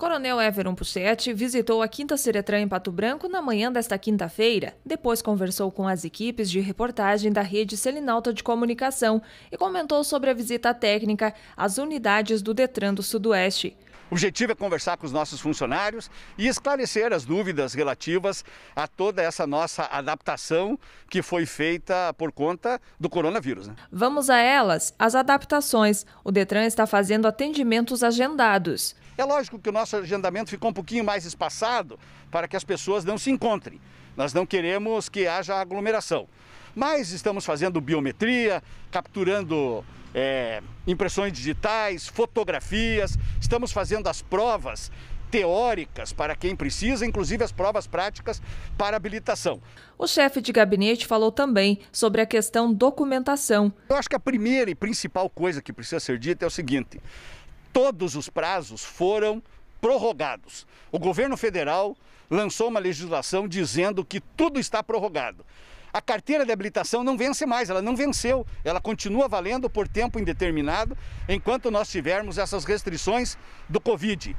Coronel Everon Puchetti visitou a Quinta Seretran em Pato Branco na manhã desta quinta-feira. Depois conversou com as equipes de reportagem da rede Selinalta de Comunicação e comentou sobre a visita técnica às unidades do Detran do Sudoeste. O objetivo é conversar com os nossos funcionários e esclarecer as dúvidas relativas a toda essa nossa adaptação que foi feita por conta do coronavírus. Né? Vamos a elas, as adaptações. O Detran está fazendo atendimentos agendados. É lógico que o nosso agendamento ficou um pouquinho mais espaçado para que as pessoas não se encontrem. Nós não queremos que haja aglomeração. Mas estamos fazendo biometria, capturando é, impressões digitais, fotografias, estamos fazendo as provas teóricas para quem precisa, inclusive as provas práticas para habilitação. O chefe de gabinete falou também sobre a questão documentação. Eu acho que a primeira e principal coisa que precisa ser dita é o seguinte: todos os prazos foram prorrogados. O governo federal lançou uma legislação dizendo que tudo está prorrogado a carteira de habilitação não vence mais, ela não venceu, ela continua valendo por tempo indeterminado, enquanto nós tivermos essas restrições do Covid.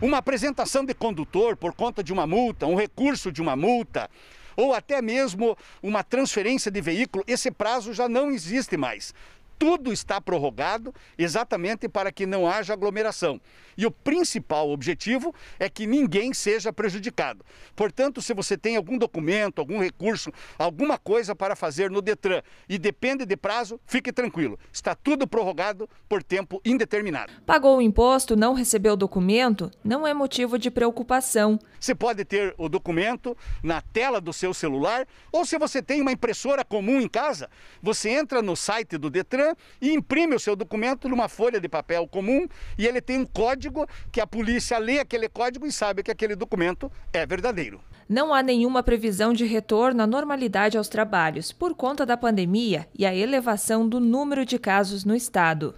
Uma apresentação de condutor por conta de uma multa, um recurso de uma multa, ou até mesmo uma transferência de veículo, esse prazo já não existe mais tudo está prorrogado exatamente para que não haja aglomeração. E o principal objetivo é que ninguém seja prejudicado. Portanto, se você tem algum documento, algum recurso, alguma coisa para fazer no Detran e depende de prazo, fique tranquilo. Está tudo prorrogado por tempo indeterminado. Pagou o imposto, não recebeu o documento, não é motivo de preocupação. Você pode ter o documento na tela do seu celular ou se você tem uma impressora comum em casa, você entra no site do Detran e imprime o seu documento numa folha de papel comum e ele tem um código que a polícia lê aquele código e sabe que aquele documento é verdadeiro. Não há nenhuma previsão de retorno à normalidade aos trabalhos por conta da pandemia e a elevação do número de casos no estado.